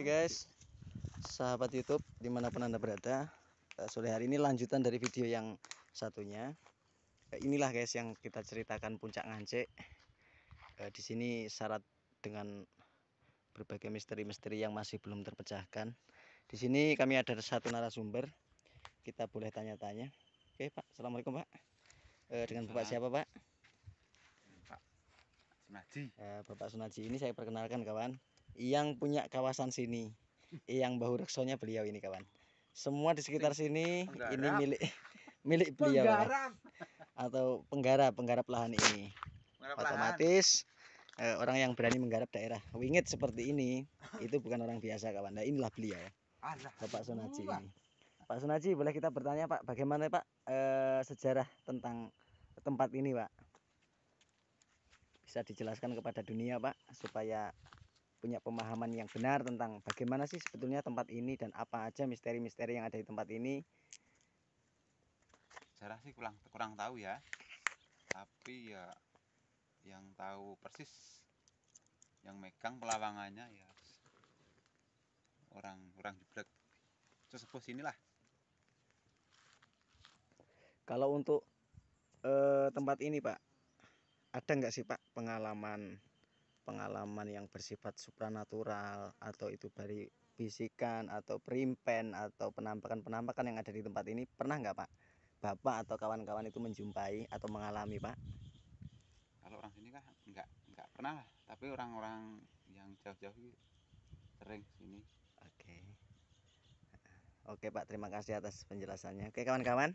Oke guys, sahabat YouTube dimanapun anda berada, eh, sore hari ini lanjutan dari video yang satunya. Eh, inilah guys yang kita ceritakan puncak ngancek eh, Di sini syarat dengan berbagai misteri-misteri yang masih belum terpecahkan. Di sini kami ada satu narasumber, kita boleh tanya-tanya. Oke Pak, assalamualaikum Pak. Dengan Bapak siapa Pak? Pak Sunaji. Bapak Sunaji ini saya perkenalkan kawan yang punya kawasan sini yang bahu reksonya beliau ini kawan semua di sekitar sini penggarap. ini milik milik beliau penggarap. atau penggarap penggarap lahan ini penggarap otomatis lahan. Eh, orang yang berani menggarap daerah wingit seperti ini itu bukan orang biasa kawan nah inilah beliau Allah. Bapak Sonaji ini Pak Sonaji boleh kita bertanya Pak bagaimana Pak eh, sejarah tentang tempat ini Pak bisa dijelaskan kepada dunia Pak supaya punya pemahaman yang benar tentang bagaimana sih sebetulnya tempat ini dan apa aja misteri-misteri yang ada di tempat ini sejarah sih kurang kurang tahu ya tapi ya yang tahu persis yang megang pelawangannya ya orang orang jeblek sesepuh sinilah kalau untuk eh, tempat ini pak ada nggak sih pak pengalaman pengalaman yang bersifat supranatural atau itu dari bisikan atau primpen atau penampakan-penampakan yang ada di tempat ini pernah nggak pak bapak atau kawan-kawan itu menjumpai atau mengalami pak kalau orang sini kan nggak nggak pernah lah tapi orang-orang yang jauh-jauh sering sini oke okay. oke pak terima kasih atas penjelasannya oke kawan-kawan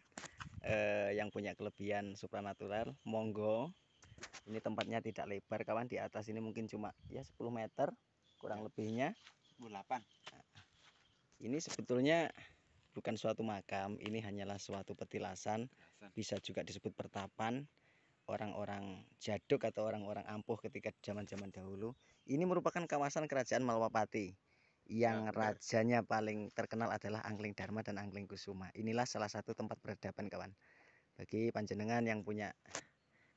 eh, yang punya kelebihan supranatural monggo ini tempatnya tidak lebar kawan di atas ini mungkin cuma ya 10 meter kurang ya. lebihnya 8 ini sebetulnya bukan suatu makam ini hanyalah suatu petilasan bisa juga disebut pertapan orang-orang jaduk atau orang-orang ampuh ketika zaman-zaman dahulu ini merupakan kawasan kerajaan Malwapati yang ya, rajanya paling terkenal adalah Angling Dharma dan Angling Kusuma inilah salah satu tempat peradaban kawan bagi panjenengan yang punya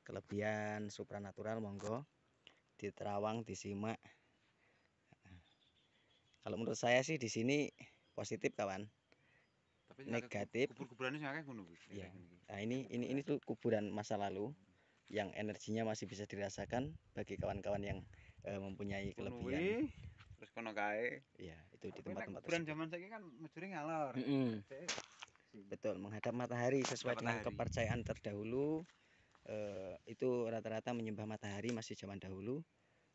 kelebihan supranatural monggo diterawang disimak kalau menurut saya sih di sini positif kawan Tapi negatif kubur ya. Iya. nah ini ini ini tuh kuburan masa lalu yang energinya masih bisa dirasakan bagi kawan-kawan yang e, mempunyai kelebihan terus kono kae ya itu di tempat-tempat kuburan zaman saya kan mencuri ngalor mm -hmm. betul menghadap matahari sesuai matahari. dengan kepercayaan terdahulu e, itu rata-rata menyembah matahari masih zaman dahulu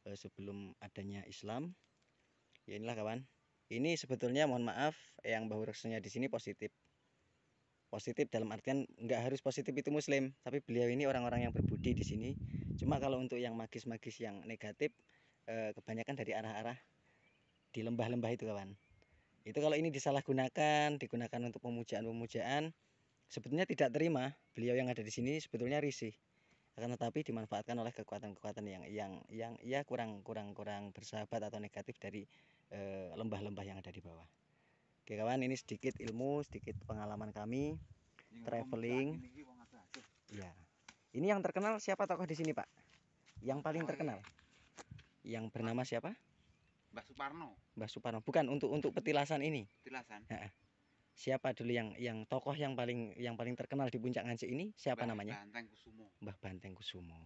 eh, sebelum adanya Islam ya inilah kawan ini sebetulnya mohon maaf yang bahu reksanya di sini positif positif dalam artian nggak harus positif itu muslim tapi beliau ini orang-orang yang berbudi di sini cuma kalau untuk yang magis-magis yang negatif eh, kebanyakan dari arah-arah di lembah-lembah itu kawan itu kalau ini disalahgunakan digunakan untuk pemujaan-pemujaan sebetulnya tidak terima beliau yang ada di sini sebetulnya risih akan tetapi dimanfaatkan oleh kekuatan-kekuatan yang yang yang ya kurang kurang kurang bersahabat atau negatif dari eh, lembah-lembah yang ada di bawah. Oke kawan, ini sedikit ilmu, sedikit pengalaman kami ini traveling. Ini, ya. Ini yang terkenal siapa tokoh di sini, Pak? Yang paling terkenal. Yang bernama siapa? Mbah Suparno. Mbah Suparno. Bukan untuk untuk petilasan ini. Petilasan siapa dulu yang yang tokoh yang paling yang paling terkenal di puncak ngancik ini siapa Mbah namanya Banteng Kusumo Mbah Banteng Kusumo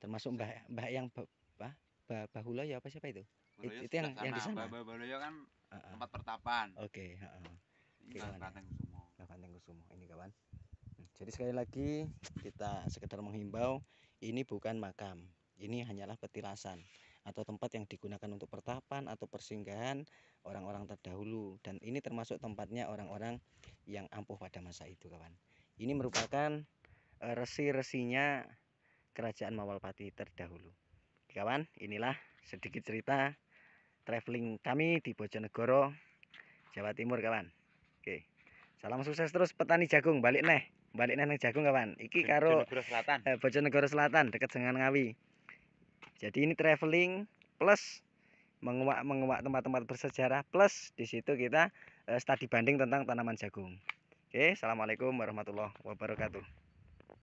termasuk Mbah Mbah yang apa bah, hula ya apa siapa itu It, itu yang yang di sana Mbah Bahula kan uh -uh. tempat pertapaan. oke okay, uh -uh. Mbah ya. Banteng Kusumo Mbah Banteng Kusumo ini kawan hmm, jadi sekali lagi kita sekedar menghimbau ini bukan makam ini hanyalah petilasan atau tempat yang digunakan untuk pertapan atau persinggahan orang-orang terdahulu dan ini termasuk tempatnya orang-orang yang ampuh pada masa itu kawan ini merupakan eh, resi-resinya kerajaan Mawalpati terdahulu kawan inilah sedikit cerita traveling kami di Bojonegoro Jawa Timur kawan oke salam sukses terus petani jagung balik nih balik nang jagung kawan iki karo Bojonegoro Selatan eh, Bojonegoro Selatan dekat dengan Ngawi jadi ini traveling plus menguak-menguak tempat-tempat bersejarah plus di situ kita eh, studi banding tentang tanaman jagung. Oke, assalamualaikum warahmatullahi wabarakatuh.